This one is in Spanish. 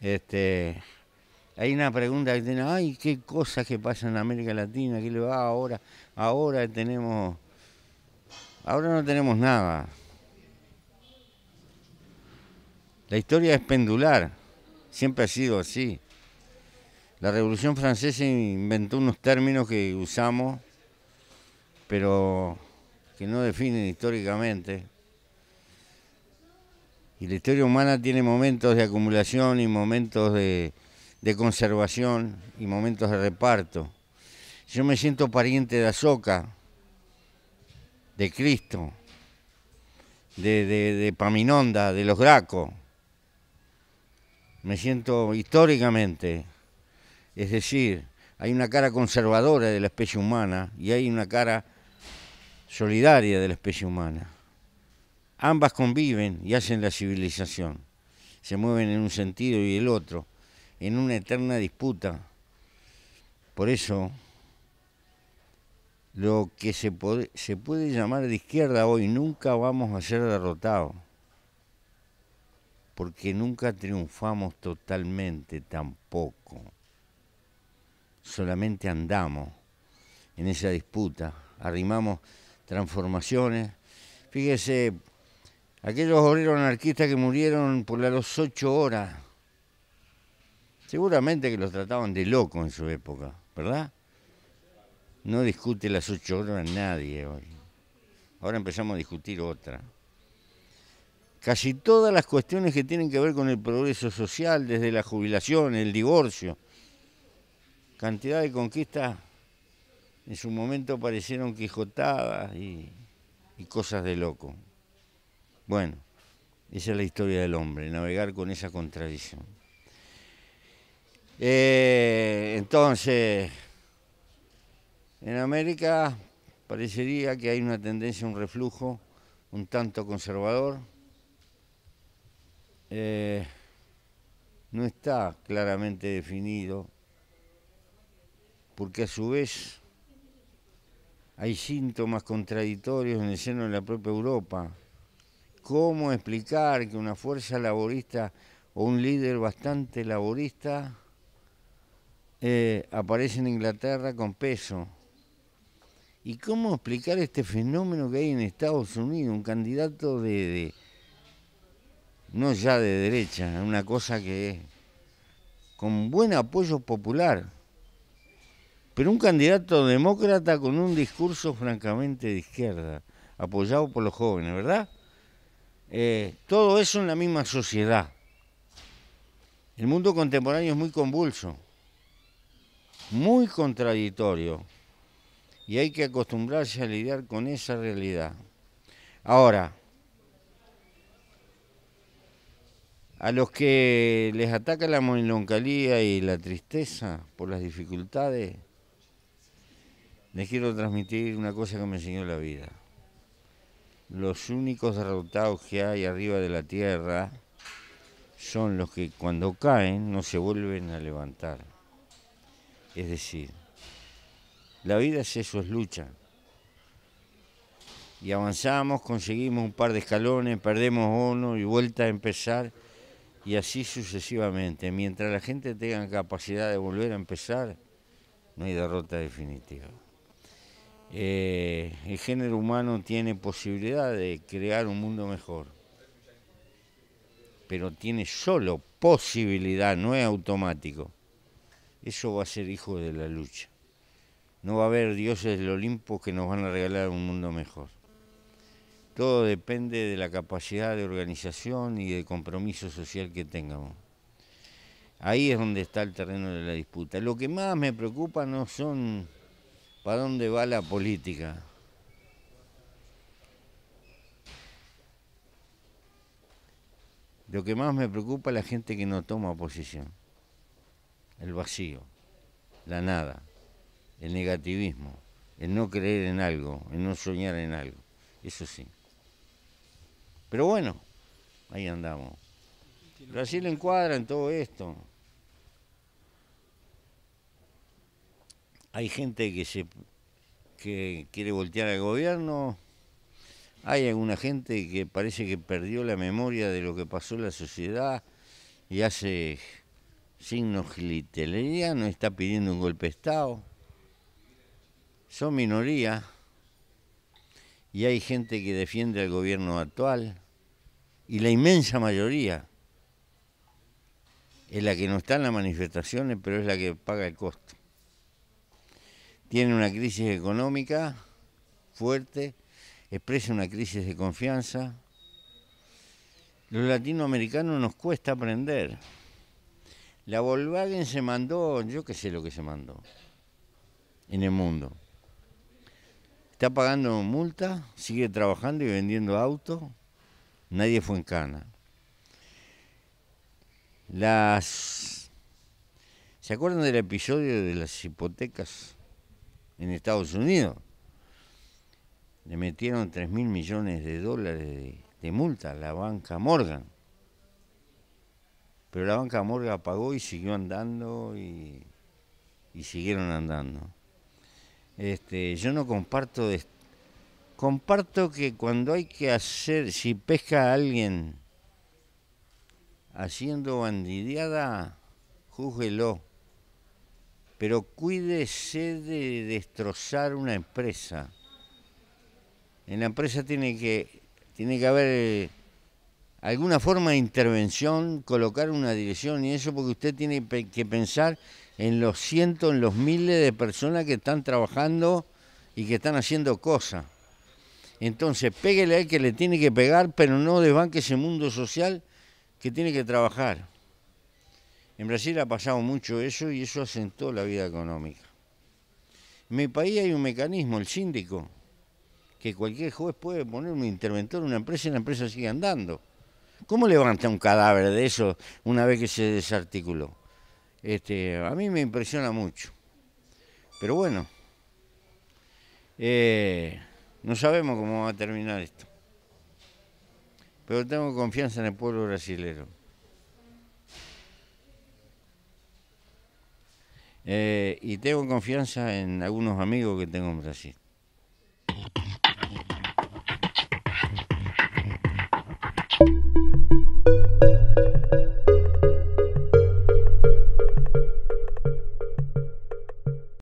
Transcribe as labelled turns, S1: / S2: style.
S1: Este, hay una pregunta que tiene, ay, qué cosas que pasan en América Latina, qué le va ahora, ahora tenemos, ahora no tenemos nada. La historia es pendular, siempre ha sido así. La Revolución Francesa inventó unos términos que usamos, pero que no definen históricamente. Y la historia humana tiene momentos de acumulación y momentos de, conservación y momentos de reparto. Yo me siento pariente de Azoka, de Cristo, de, de Paminonda, de los Gracos. Me siento históricamente es decir, hay una cara conservadora de la especie humana y hay una cara solidaria de la especie humana. Ambas conviven y hacen la civilización. Se mueven en un sentido y el otro, en una eterna disputa. Por eso, lo que se puede, llamar de izquierda hoy, nunca vamos a ser derrotados, porque nunca triunfamos totalmente tampoco solamente andamos en esa disputa, arrimamos transformaciones. Fíjese, aquellos obreros anarquistas que murieron por las ocho horas, seguramente que los trataban de locos en su época, ¿verdad? No discute las ocho horas nadie hoy. Ahora empezamos a discutir otra. Casi todas las cuestiones que tienen que ver con el progreso social, desde la jubilación, el divorcio, cantidad de conquistas en su momento parecieron quijotadas y, cosas de loco. Bueno, esa es la historia del hombre, navegar con esa contradicción. Eh, entonces, en América parecería que hay una tendencia, un reflujo un tanto conservador. Eh, no está claramente definido porque a su vez hay síntomas contradictorios en el seno de la propia Europa. ¿Cómo explicar que una fuerza laborista o un líder bastante laborista eh, aparece en Inglaterra con peso? ¿Y cómo explicar este fenómeno que hay en Estados Unidos? Un candidato de, de no ya de derecha, una cosa que con buen apoyo popular pero un candidato demócrata con un discurso francamente de izquierda, apoyado por los jóvenes, ¿verdad? Eh, todo eso en la misma sociedad. El mundo contemporáneo es muy convulso, muy contradictorio, y hay que acostumbrarse a lidiar con esa realidad. Ahora, a los que les ataca la melancolía y la tristeza por las dificultades, les quiero transmitir una cosa que me enseñó la vida. Los únicos derrotados que hay arriba de la tierra son los que cuando caen no se vuelven a levantar. Es decir, la vida es eso, es lucha. Y avanzamos, conseguimos un par de escalones, perdemos uno y vuelta a empezar y así sucesivamente. Mientras la gente tenga capacidad de volver a empezar, no hay derrota definitiva. Eh, el género humano tiene posibilidad de crear un mundo mejor, pero tiene solo posibilidad, no es automático. Eso va a ser hijo de la lucha. No va a haber dioses del Olimpo que nos van a regalar un mundo mejor. Todo depende de la capacidad de organización y de compromiso social que tengamos. Ahí es donde está el terreno de la disputa. Lo que más me preocupa no son ¿Para dónde va la política? Lo que más me preocupa es la gente que no toma posición. El vacío, la nada, el negativismo, el no creer en algo, el no soñar en algo. Eso sí. Pero bueno, ahí andamos. Brasil encuadra en todo esto. hay gente que se que quiere voltear al gobierno, hay alguna gente que parece que perdió la memoria de lo que pasó en la sociedad y hace signos no está pidiendo un golpe de Estado. Son minoría y hay gente que defiende al gobierno actual y la inmensa mayoría es la que no está en las manifestaciones, pero es la que paga el costo tiene una crisis económica fuerte, expresa una crisis de confianza. Los latinoamericanos nos cuesta aprender. La Volkswagen se mandó, yo qué sé lo que se mandó, en el mundo. Está pagando multa, sigue trabajando y vendiendo autos, nadie fue en cana. Las... ¿Se acuerdan del episodio de las hipotecas en Estados Unidos. Le metieron 3 mil millones de dólares de, multa a la banca Morgan. Pero la banca Morgan pagó y siguió andando y, siguieron andando. Este, yo no comparto comparto que cuando hay que hacer, si pesca a alguien haciendo bandideada, júgelo pero cuídese de destrozar una empresa. En la empresa tiene que, tiene que haber eh, alguna forma de intervención, colocar una dirección y eso porque usted tiene que pensar en los cientos, en los miles de personas que están trabajando y que están haciendo cosas. Entonces, a él que le tiene que pegar, pero no desbanque ese mundo social que tiene que trabajar. En Brasil ha pasado mucho eso y eso asentó la vida económica. En mi país hay un mecanismo, el síndico, que cualquier juez puede poner un interventor en una empresa y la empresa sigue andando. ¿Cómo levanta un cadáver de eso una vez que se desarticuló? Este, a mí me impresiona mucho. Pero bueno, eh, no sabemos cómo va a terminar esto. Pero tengo confianza en el pueblo brasilero. Eh, y tengo confianza en algunos amigos que tengo en Brasil.